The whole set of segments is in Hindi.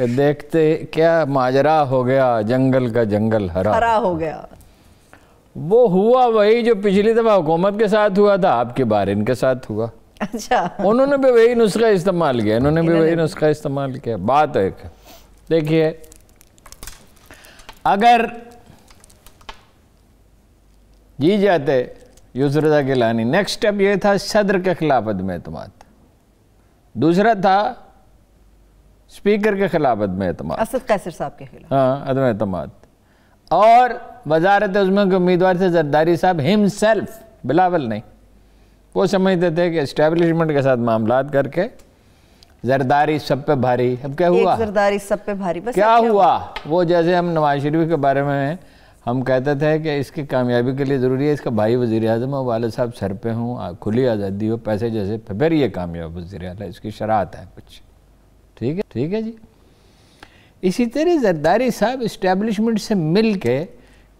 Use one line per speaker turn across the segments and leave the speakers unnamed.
कि देखते क्या माजरा हो गया जंगल का जंगल हरा हरा हो गया वो हुआ वही जो पिछली दफ़ा हुकूमत के साथ हुआ था आपके बारे इनके साथ हुआ अच्छा उन्होंने भी वही नुस्खा इस्तेमाल किया इन्होंने भी वही नुस्खा इस्तेमाल किया बात है देखिए अगर जी जाते युजरदा के गिलानी नेक्स्ट स्टेप ये था सदर के खिलाफ अदम अतमाद दूसरा था स्पीकर के खिलाफ अदम एतम असद कैसर साहब के खिलाफ हाँ अदम एतम और वजारत उजमा के उम्मीदवार थे जरदारी साहब हिम सेल्फ बिलावल नहीं वो समझते थे कि इस्टेबलिशमेंट के साथ मामला करके जरदारी सब पे भारी अब क्या हुआ जरदारी सब पे भारी बस क्या, क्या हुआ वो जैसे हम नवाज शरीफ के बारे में हम कहते थे कि इसकी कामयाबी के लिए ज़रूरी है इसका भाई वज़ी अजम हो वाले साहब सर पे हों खुली आज़ादी हो पैसे जैसे फिर ये कामयाब वज़ी अल इसकी शराहत है कुछ ठीक है ठीक है जी इसी तरह जरदारी साहब इस्टेब्लिशमेंट से मिल के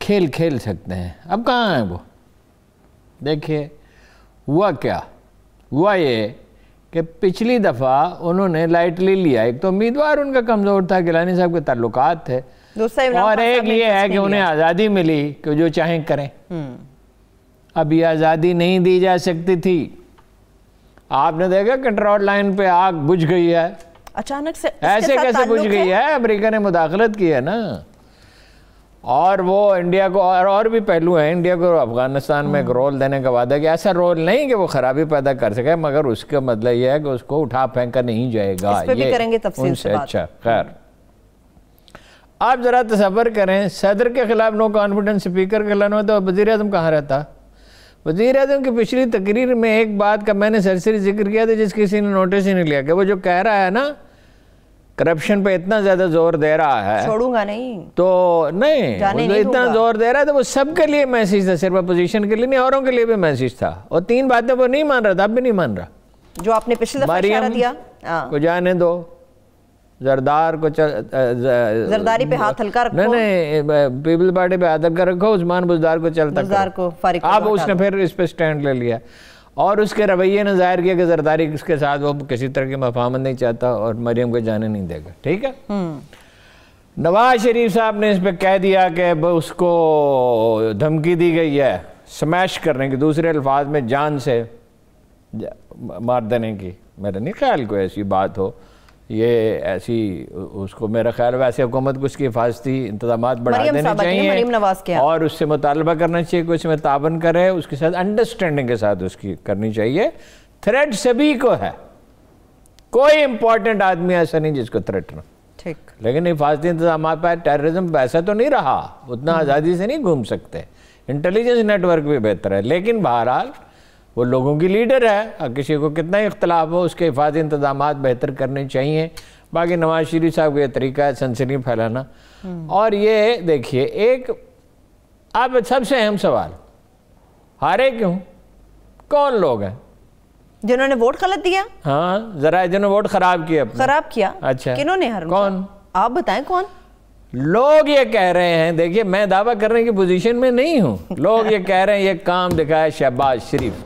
खेल खेल सकते हैं अब कहाँ हैं वो देखिए हुआ क्या हुआ ये कि पिछली दफ़ा उन्होंने लाइट ले लिया एक तो उम्मीदवार उनका कमज़ोर था गिलानी साहब के ताल्लुक थे और एक ये है कि उन्हें आज़ादी मिली कि जो चाहें करें हम्म। अब ये आज़ादी नहीं दी जा सकती थी आपने देखा कंट्रोल लाइन पे आग बुझ गई है अचानक से ऐसे कैसे पूछ गई है अमेरिका ने मुदाखलत की है ना और वो इंडिया को और और भी पहलू हैं इंडिया को अफगानिस्तान में एक हम्म। रोल देने का वादा किया ऐसा रोल नहीं कि वो खराबी पैदा कर सके मगर उसका मतलब यह है कि उसको उठा कर नहीं जाएगा इस पे भी करेंगे तफसील से अच्छा खैर आप ज़रा तस्वर करें सदर के खिलाफ नो कॉन्फिडेंस स्पीकर के खिलाफ तो वजीर अजम कहाँ रहता वजी अजम की पिछली तकरीर में एक बात का मैंने सरसरी जिक्र किया था जिस किसी ने नोटिस ही नहीं लिया कि वो जो कह रहा है ना करप्शन पे इतना ज्यादा जोर दे रहा है छोड़ूंगा नहीं तो नहीं, जाने नहीं इतना जोर दे रहा है तो वो सबके लिए मैसेज था सिर्फ अपोजिशन के लिए नहीं औरों के लिए भी मैसेज था और तीन बातें वो नहीं मान रहा था अब भी नहीं मान रहा जो आपने पिछले दफा दिया हाँ। को जाने दो जरदार को चल जरदारी पे हाथ हल्का रखो नहीं नहीं पीपल्स पार्टी पे हाथ हल्का रखो उस्मान बुजदार को चलता को आप उसने फिर इस पे स्टैंड ले लिया और उसके रवैये ने ज़ाहिर किया कि जरदारी उसके साथ वो किसी तरह की मफामत नहीं चाहता और मरियम को जाने नहीं देगा ठीक है हम्म। नवाज शरीफ साहब ने इस पर कह दिया कि उसको धमकी दी गई है स्मैश करने की दूसरे अल्फाज में जान से जा, मार देने की मेरा नहीं ख्याल कोई ऐसी बात हो ये ऐसी उसको मेरा ख्याल वैसे हुकूमत को उसकी हिफाजती इंतजाम बढ़ा देने चाहिए और उससे मुतालबा करना चाहिए कि उसमें ताबन करे उसके साथ अंडरस्टैंडिंग के साथ उसकी करनी चाहिए थ्रेट सभी को है कोई इंपॉर्टेंट आदमी ऐसा नहीं जिसको थ्रेट ना ठीक लेकिन हिफाजती इंतजाम पर टेररिज्म ऐसा तो नहीं रहा उतना हम्म। आज़ादी से नहीं घूम सकते इंटेलिजेंस नेटवर्क भी बेहतर है लेकिन बहरहाल वो लोगों की लीडर है और किसी को कितना ही इख्तलाफ हो उसके हिफाजी इंतजाम बेहतर करने चाहिए बाकी नवाज शरीफ साहब का यह तरीका है सनसनी फैलाना हम्म। और ये देखिए एक अब सबसे अहम सवाल हारे क्यों कौन लोग हैं जिन्होंने वोट गलत दिया हाँ जरा जिन्होंने वोट खराब किया खराब किया अच्छा किन्होंने हर कौन आप बताएं कौन लोग ये कह रहे हैं देखिए मैं दावा करने की पोजीशन में नहीं हूँ लोग ये कह रहे हैं ये काम दिखाया शहबाज शरीफ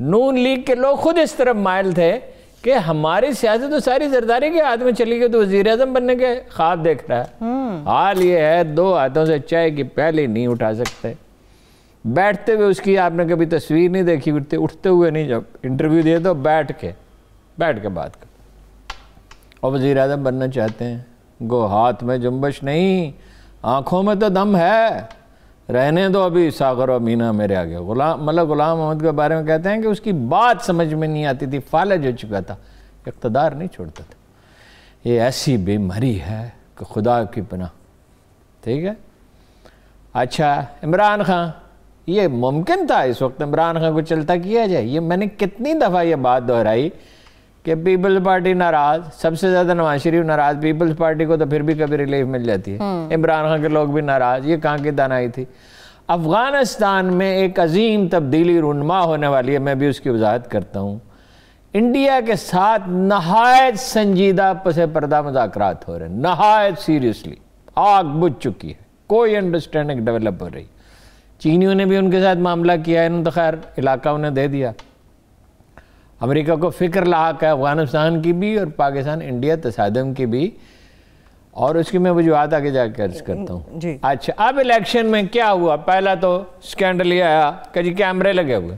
नून लीग के लोग खुद इस तरफ मायल थे कि हमारी सियासत तो सारी जरदारी के हाथ में चली गई तो वजीर अजम बनने के ख्वाब देख रहा है हम्म। हाल ये है दो हाथों से चाय की पहले नहीं उठा सकते बैठते हुए उसकी आपने कभी तस्वीर नहीं देखी उठते उठते हुए नहीं जब इंटरव्यू दिए तो बैठ के बैठ के बात कर और वजीर अजम बनना चाहते हैं गो हाथ में जुम्बश नहीं आंखों में तो दम है रहने दो अभी सागर और मीना मेरे आगे गुलाम मतलब गुलाम मोहम्मद के बारे में कहते हैं कि उसकी बात समझ में नहीं आती थी फालज हो चुका था इकतदार नहीं छोड़ता था ये ऐसी बीमारी है कि खुदा की पना ठीक है अच्छा इमरान खान ये मुमकिन था इस वक्त इमरान खान को चलता किया जाए ये मैंने कितनी दफ़ा ये बात दोहराई कि पीपल्स पार्टी नाराज सबसे ज़्यादा नवाज शरीफ नाराज पीपल्स पार्टी को तो फिर भी कभी रिलीफ मिल जाती है हम्म। इमरान खान के लोग भी नाराज ये कहाँ की दानाई थी अफ़गानिस्तान में एक अजीम तब्दीली रुनमा होने वाली है मैं भी उसकी वजाहत करता हूँ इंडिया के साथ नहायत संजीदा पसे पर्दा मुजात हो रहे हैं नहायत सीरियसली आग बुझ चुकी है कोई अंडरस्टैंडिंग डेवलप हो रही चीनियों ने भी उनके साथ मामला किया है इन तो खैर इलाका उन्हें दे दिया अमेरिका को फ़िक्र लाक है अफ़गानिस्तान की भी और पाकिस्तान इंडिया तसादम की भी और उसकी मैं वजूहत आगे जाकर अर्ज करता हूँ अच्छा अब इलेक्शन में क्या हुआ पहला तो स्कैंडल ये आया कि जी कैमरे लगे हुए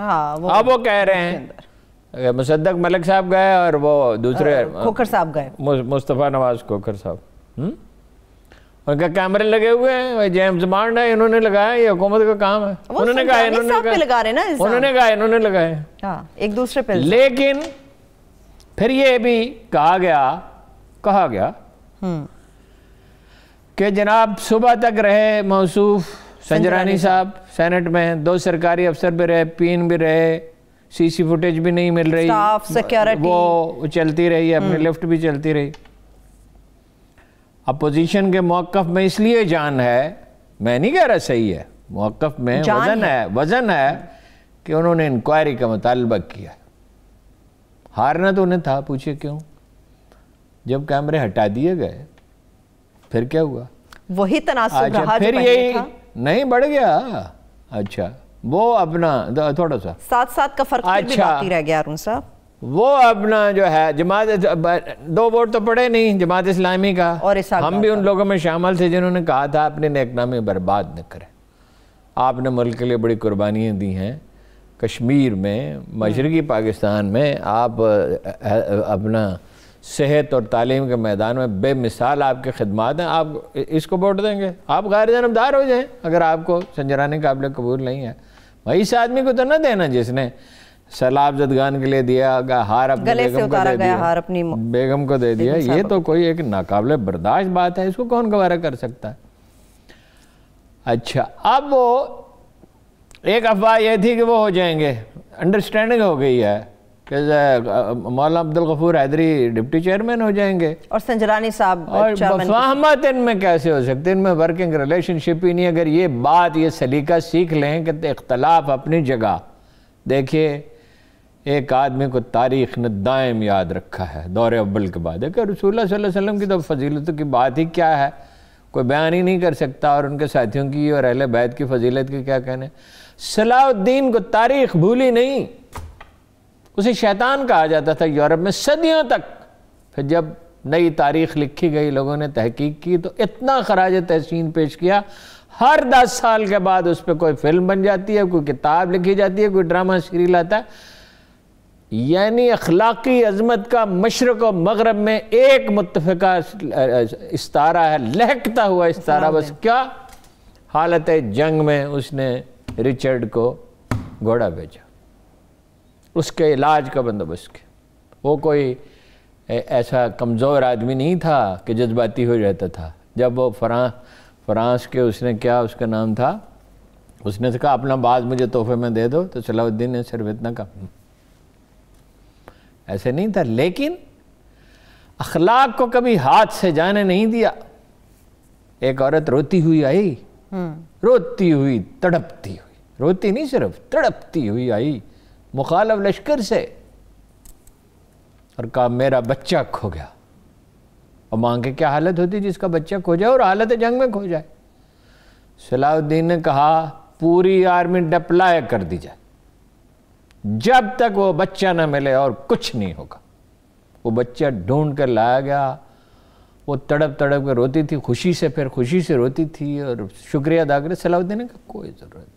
हाँ अब वो कह रहे हैं मुसद्दक मलिक साहब गए और वो दूसरे खोखर साहब गए मुस्तफ़ा नवाज खोखर साहब हम्म? उनका कैमरे लगे हुए हैं भाई जेम्स बॉन्ड है इन्होंने लगाया ये हुकूमत का काम है उन्होंने कहा इन्होंने लगा रहे ना उन्होंने कहा इन्होंने लगाए हाँ, एक दूसरे पे लेकिन फिर ये भी कहा गया कहा गया हम्म। कि जनाब सुबह तक रहे मौसूफ संजरानी साहब सेनेट में दो सरकारी अफसर भी रहे पीन भी रहे सीसी फुटेज भी नहीं मिल रही वो चलती रही अपनी लिफ्ट हम्म। भी चलती रही अपोजिशन के मौकफ में इसलिए जान है मैं नहीं कह रहा सही है मौकफ में वजन है।, है वजन है कि उन्होंने इंक्वायरी का मुतालबा किया हारना तो उन्हें था पूछे क्यों जब कैमरे हटा दिए गए फिर क्या हुआ वही तनासब रहा फिर यही नहीं बढ़ गया अच्छा वो अपना थोड़ा सा साथ साथ का फर्क अच्छा, भी रह गया अरुण साहब वो अपना जो है जमात दो वोट तो पड़े नहीं जमात इस्लामी का और हम भी उन लोगों में शामिल थे जिन्होंने कहा था अपने नेकनामे बर्बाद न करें आपने मुल्क के लिए बड़ी कुर्बानियाँ दी हैं कश्मीर में मशरक़ी हम्म। पाकिस्तान में आप अपना सेहत और तालीम के मैदान में बेमिसाल आपके खदमात हैं आप इसको वोट देंगे आप गैर जनबदार हो जाएं अगर आपको संजराने काबिल कबूल नहीं है भाई इस आदमी को तो ना देना जिसने सैलाब जदगान के लिए दिया गया हार अपने गले से उतारा गया हार अपनी बेगम को दे दिया ये तो कोई एक नाकाबले बर्दाश्त बात है इसको कौन गवारा कर सकता है अच्छा अब वो एक अफवाह यह थी कि वो हो जाएंगे अंडरस्टैंडिंग हो गई है कि मौलाना अब्दुल गफूर हैदरी डिप्टी चेयरमैन हो जाएंगे और संजरानी साहब और मफाहमत इनमें कैसे हो सकती है इनमें वर्किंग रिलेशनशिप ही नहीं अगर ये बात ये सलीका सीख लें कि इख्तलाफ अपनी जगह देखिए एक आदमी को तारीख ने दायम याद रखा है दौरे अब्बल के बाद है रसूल वसलम की तो फजीलत की बात ही क्या है कोई बयान ही नहीं कर सकता और उनके साथियों की और अहल बैत की फजीलत के क्या कहने सलाउद्दीन को तारीख भूली नहीं उसे शैतान कहा जाता था यूरोप में सदियों तक फिर जब नई तारीख लिखी गई लोगों ने तहकीक की तो इतना खराज तहसीन पेश किया हर दस साल के बाद उस पर कोई फिल्म बन जाती है कोई किताब लिखी जाती है कोई ड्रामा सीरियल आता है यानी अखलाकी अजमत का मशरक और मगरब में एक मुतफ़ा इस्तारा है लहकता हुआ इस्तारा बस क्या हालत जंग में उसने रिचर्ड को घोड़ा भेजा उसके इलाज का बंदोबस्त किया वो कोई ऐसा कमज़ोर आदमी नहीं था कि जज्बाती हो जाता था जब वो फ्रांस फ्रांस के उसने क्या उसका नाम था उसने कहा अपना बाज मुझे तोहफे में दे दो तो सलाउद्दीन ने सिर्फ इतना कहा ऐसे नहीं था लेकिन अखलाक को कभी हाथ से जाने नहीं दिया एक औरत रोती हुई आई हम्म। रोती हुई तड़पती हुई रोती नहीं सिर्फ तड़पती हुई आई मुखालब लश्कर से और कहा मेरा बच्चा खो गया और मां के क्या हालत होती जिसका बच्चा खो जाए और हालत जंग में खो जाए सलाउद्दीन ने कहा पूरी आर्मी डिप्लॉय कर दी जाए जब तक वो बच्चा ना मिले और कुछ नहीं होगा वो बच्चा ढूंढ कर लाया गया वो तड़प तड़प कर रोती थी खुशी से फिर खुशी से रोती थी और शुक्रिया अदा कर सलाह देने का कोई ज़रूरत